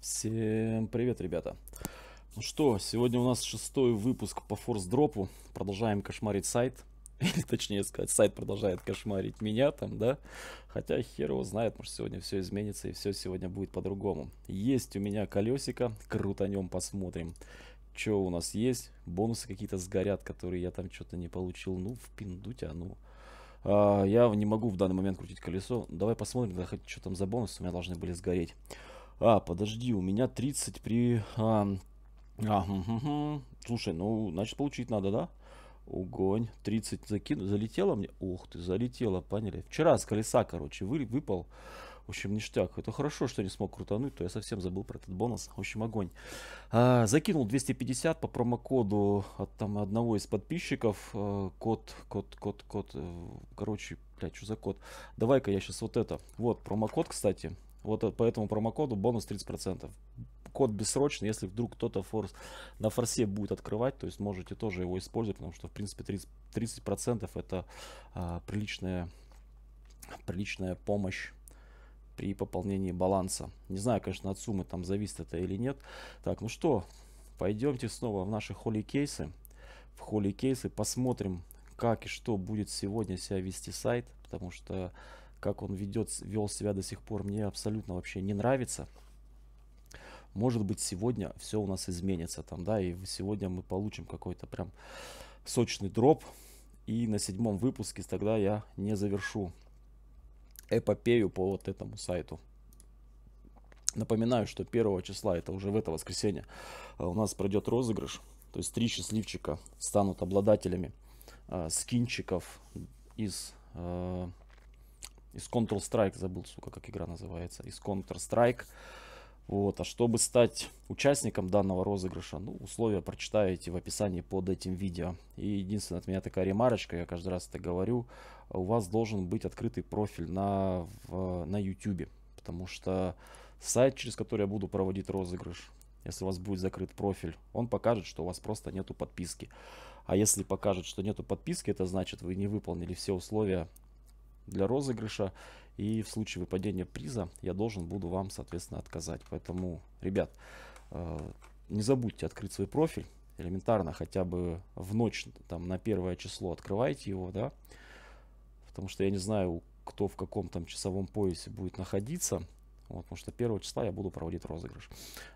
Всем привет, ребята. Ну что, сегодня у нас шестой выпуск по форс-дропу. Продолжаем кошмарить сайт. Или точнее сказать, сайт продолжает кошмарить меня там, да? Хотя хер его знает, может сегодня все изменится и все сегодня будет по-другому. Есть у меня колесико, круто о нем посмотрим. Что у нас есть? Бонусы какие-то сгорят, которые я там что-то не получил. Ну, в пинду тебя, ну. А, я не могу в данный момент крутить колесо. Давай посмотрим, да, хоть что там за бонусы у меня должны были сгореть. А, подожди, у меня 30 при... А, а, угу. Слушай, ну, значит, получить надо, да? Угонь, 30 закину... залетело мне? Ух ты, залетело, поняли. Вчера с колеса, короче, вы... выпал. В общем, ништяк. Это хорошо, что не смог крутануть, то я совсем забыл про этот бонус. В общем, огонь. А, закинул 250 по промокоду от там одного из подписчиков. А, код, код, код, код. Э, короче, блядь, что за код? Давай-ка я сейчас вот это. Вот, промокод, кстати. Вот э, по этому промокоду бонус 30%. Код бессрочный, если вдруг кто-то форс, на форсе будет открывать, то есть можете тоже его использовать, потому что в принципе 30%, 30% это а, приличная, приличная помощь при пополнении баланса. Не знаю, конечно, от суммы там зависит это или нет. Так, ну что, пойдемте снова в наши холли кейсы. В холли кейсы посмотрим, как и что будет сегодня себя вести сайт, потому что как он ведет, вел себя до сих пор, мне абсолютно вообще не нравится. Может быть, сегодня все у нас изменится там, да, и сегодня мы получим какой-то прям сочный дроп. И на седьмом выпуске тогда я не завершу эпопею по вот этому сайту. Напоминаю, что 1 числа, это уже в это воскресенье, э, у нас пройдет розыгрыш. То есть три счастливчика станут обладателями э, скинчиков из э, из Counter-Strike забыл, сука, как игра называется. Из Counter-Strike. Вот, а чтобы стать участником данного розыгрыша, ну, условия прочитаете в описании под этим видео. И единственное от меня такая ремарочка, я каждый раз это говорю, у вас должен быть открытый профиль на, в, на YouTube, потому что сайт, через который я буду проводить розыгрыш, если у вас будет закрыт профиль, он покажет, что у вас просто нету подписки. А если покажет, что нету подписки, это значит, вы не выполнили все условия для розыгрыша. И в случае выпадения приза я должен буду вам, соответственно, отказать. Поэтому, ребят, э, не забудьте открыть свой профиль. Элементарно, хотя бы в ночь, там, на первое число открывайте его, да. Потому что я не знаю, кто в каком там часовом поясе будет находиться. Вот, потому что первого числа я буду проводить розыгрыш.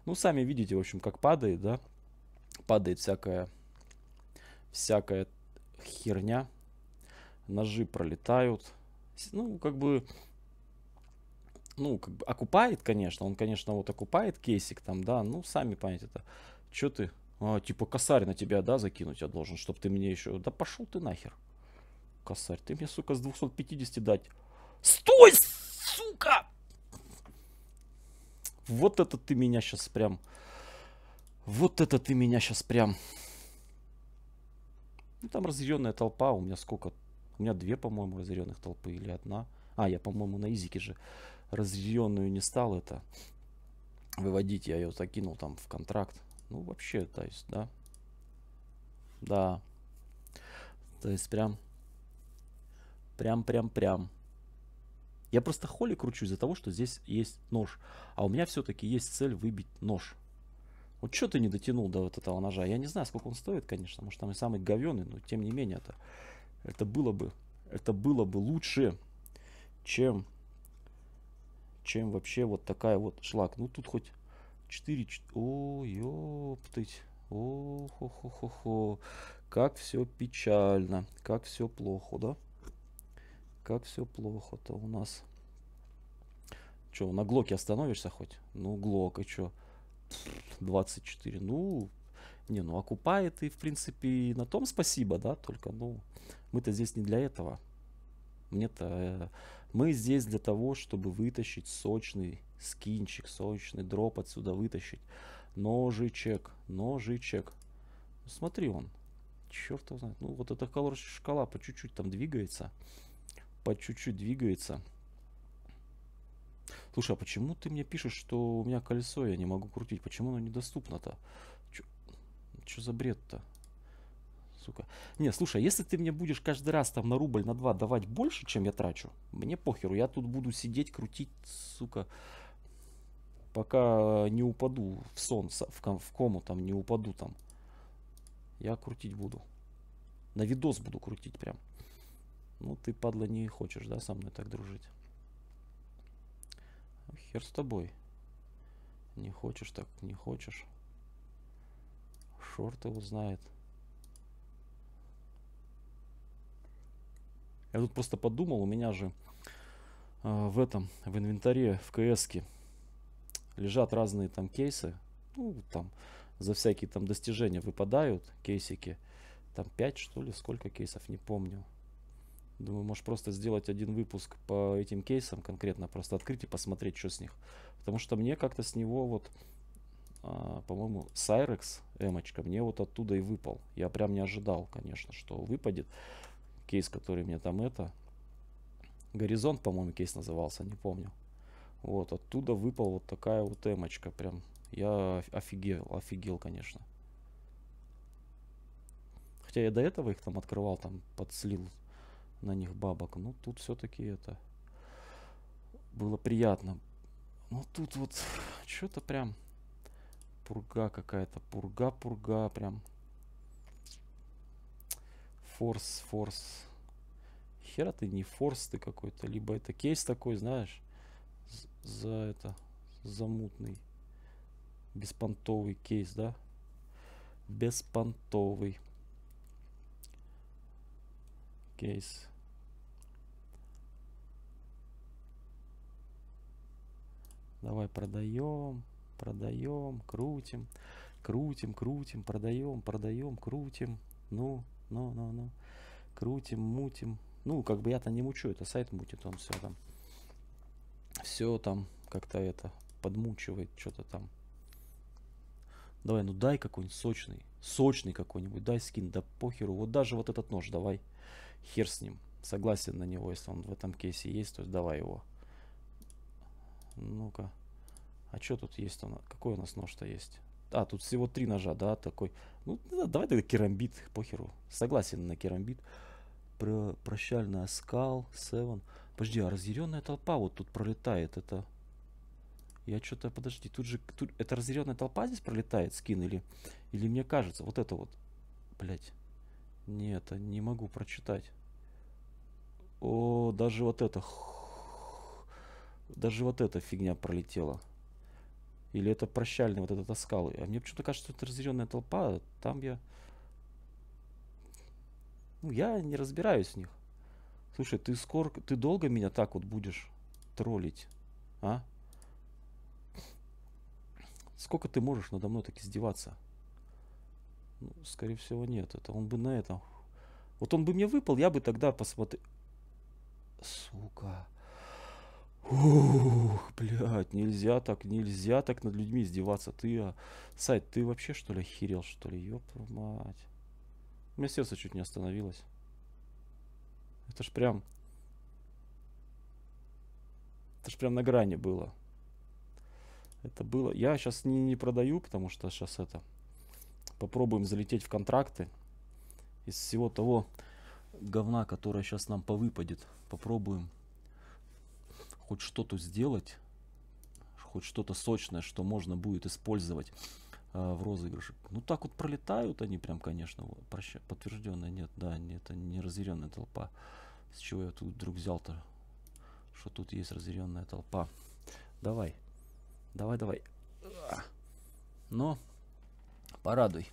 Ну, сами видите, в общем, как падает, да. Падает всякая, всякая херня. Ножи пролетают ну, как бы, ну, как бы окупает, конечно. Он, конечно, вот окупает кейсик там, да. Ну, сами понять это что ты, а, типа, косарь на тебя, да, закинуть я должен, чтобы ты мне еще... Да пошел ты нахер, косарь. Ты мне, сука, с 250 дать. Стой, сука! Вот это ты меня сейчас прям... Вот это ты меня сейчас прям... Ну, там разъяренная толпа, у меня сколько? У меня две, по-моему, разъяренных толпы или одна. А, я, по-моему, на изике же разъяренную не стал это выводить. Я ее закинул там в контракт. Ну, вообще, то есть, да. Да. То есть, прям... Прям-прям-прям. Я просто холи кручу из-за того, что здесь есть нож. А у меня все-таки есть цель выбить нож. Вот что ты не дотянул до вот этого ножа? Я не знаю, сколько он стоит, конечно, может, там и самый говеный, но тем не менее это это было бы, это было бы лучше, чем, чем вообще вот такая вот шлак. Ну тут хоть 4, 4 о, ёптыть. О, хо, хо, хо, хо. Как все печально, как все плохо, да? Как все плохо-то у нас. Че, на глоке остановишься хоть? Ну, глок, и чё? 24. Ну, не, ну окупает и, в принципе, и на том спасибо, да, только, ну, мы-то здесь не для этого. Мне-то... Э, мы здесь для того, чтобы вытащить сочный скинчик, сочный дроп отсюда вытащить. Ножичек, ножичек. Ну, смотри он. Черт его знает. Ну, вот эта шкала по чуть-чуть там двигается. По чуть-чуть двигается. Слушай, а почему ты мне пишешь, что у меня колесо я не могу крутить? Почему оно недоступно-то? Что за бред-то? Сука. Не, слушай, а если ты мне будешь каждый раз там на рубль, на два давать больше, чем я трачу, мне похеру. Я тут буду сидеть, крутить, сука, пока не упаду в сон, в, ком, в кому там, не упаду там. Я крутить буду. На видос буду крутить прям. Ну, ты, падла, не хочешь, да, со мной так дружить? Хер с тобой. Не хочешь так, не хочешь. Шорты знает. Я тут просто подумал, у меня же э, в этом, в инвентаре, в кс лежат разные там кейсы. Ну, там за всякие там достижения выпадают кейсики. Там 5, что ли, сколько кейсов, не помню. Думаю, может просто сделать один выпуск по этим кейсам конкретно, просто открыть и посмотреть, что с них. Потому что мне как-то с него вот а, по-моему, Cyrex эмочка мне вот оттуда и выпал. Я прям не ожидал, конечно, что выпадет. Кейс, который мне там это... Горизонт, по-моему, кейс назывался, не помню. Вот, оттуда выпал вот такая вот эмочка. Прям я офигел, офигел, конечно. Хотя я до этого их там открывал, там подслил на них бабок. Ну тут все-таки это было приятно. Но ну, тут вот что-то прям пурга какая-то. Пурга, пурга прям. Форс, форс. Хера ты не форс ты какой-то. Либо это кейс такой, знаешь, за это, замутный. Беспонтовый кейс, да? Беспонтовый кейс. Давай продаем продаем, крутим, крутим, крутим, продаем, продаем, крутим, ну, ну, ну, ну, крутим, мутим. Ну, как бы я-то не мучу, это сайт мутит, он все там, все там как-то это подмучивает, что-то там. Давай, ну дай какой-нибудь сочный, сочный какой-нибудь, дай скин, да похеру. Вот даже вот этот нож давай, хер с ним. Согласен на него, если он в этом кейсе есть, то есть давай его. Ну-ка. А что тут есть? -то? Какой у нас нож-то есть? А, тут всего три ножа, да, такой. «Ну, ну, да, давай тогда керамбит, похеру. Согласен на керамбит. Про прощальный оскал, севен. Подожди, а разъяренная толпа вот тут пролетает, это... Я что-то, подожди, тут же... Тут... Это разъяренная толпа здесь пролетает, скин, или... Или мне кажется, вот это вот. Блять. Нет, а не могу прочитать. О, даже вот это... Даже вот эта фигня пролетела. Или это прощальный вот этот оскал? А мне почему-то кажется, что это разъяренная толпа. Там я... Ну, я не разбираюсь в них. Слушай, ты скоро... Ты долго меня так вот будешь троллить? А? Сколько ты можешь надо мной так издеваться? Ну, скорее всего, нет. Это он бы на этом... Вот он бы мне выпал, я бы тогда посмотрел... Сука... Ух, блядь, нельзя так, нельзя так над людьми издеваться. Ты, а, сайт, ты вообще что ли охерел, что ли? Ёб мать. У меня сердце чуть не остановилось. Это ж прям... Это ж прям на грани было. Это было... Я сейчас не, не продаю, потому что сейчас это... Попробуем залететь в контракты. Из всего того говна, которое сейчас нам повыпадет. Попробуем хоть что-то сделать, хоть что-то сочное, что можно будет использовать э, в розыгрыше. Ну так вот пролетают они прям, конечно, проща, подтвержденная, нет, да, это не разъяренная толпа. С чего я тут вдруг взял-то, что тут есть разъяренная толпа. Давай, давай, давай. Но порадуй.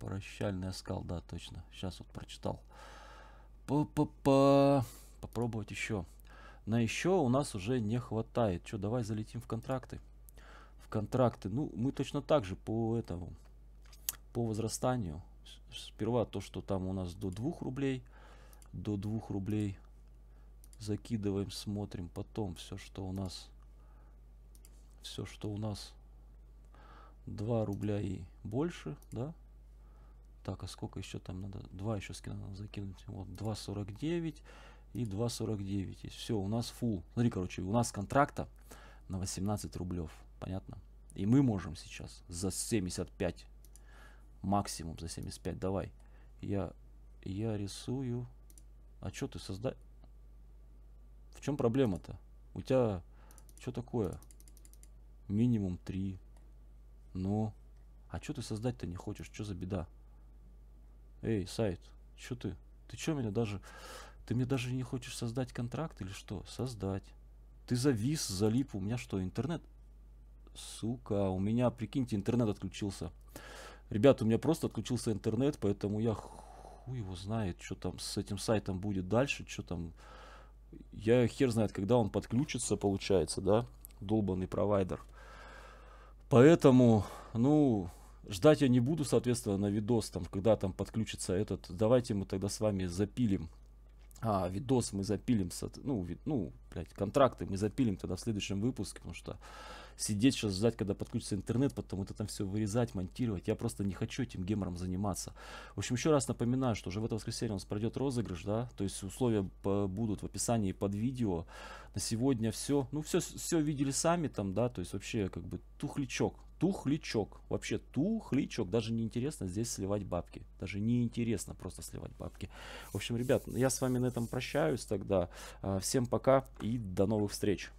Прощальный оскал, да, точно. Сейчас вот прочитал. Па -па -па. Попробовать еще. На еще у нас уже не хватает. Что, давай залетим в контракты. В контракты. Ну, мы точно так же по этому, по возрастанию. Сперва то, что там у нас до 2 рублей. До 2 рублей закидываем, смотрим. Потом все, что у нас... Все, что у нас 2 рубля и больше, да? Так, а сколько еще там надо? 2 еще скину, надо закинуть. Вот, 2,49 и 2.49. Все, у нас full. Смотри, короче, у нас контракта на 18 рублев. Понятно? И мы можем сейчас за 75. Максимум за 75. Давай. Я, я рисую. А что ты создать? В чем проблема-то? У тебя что такое? Минимум 3. Ну. А что ты создать-то не хочешь? Что за беда? Эй, сайт, что ты? Ты что меня даже... Ты мне даже не хочешь создать контракт или что? Создать. Ты завис, залип. У меня что, интернет? Сука, у меня, прикиньте, интернет отключился. Ребята, у меня просто отключился интернет, поэтому я хуй его знает, что там с этим сайтом будет дальше, что там... Я хер знает, когда он подключится, получается, да? Долбанный провайдер. Поэтому, ну, ждать я не буду, соответственно, на видос, там, когда там подключится этот. Давайте мы тогда с вами запилим а, видос мы запилим, ну, вид, ну, блядь, контракты мы запилим тогда в следующем выпуске, потому что сидеть сейчас ждать, когда подключится интернет, потом это там все вырезать, монтировать, я просто не хочу этим гемором заниматься. В общем, еще раз напоминаю, что уже в это воскресенье у нас пройдет розыгрыш, да, то есть условия будут в описании под видео. На сегодня все, ну, все, все видели сами там, да, то есть вообще как бы тухлячок, Тухлячок. Вообще тухлячок. Даже не интересно здесь сливать бабки. Даже не интересно просто сливать бабки. В общем, ребят, я с вами на этом прощаюсь тогда. А, всем пока и до новых встреч.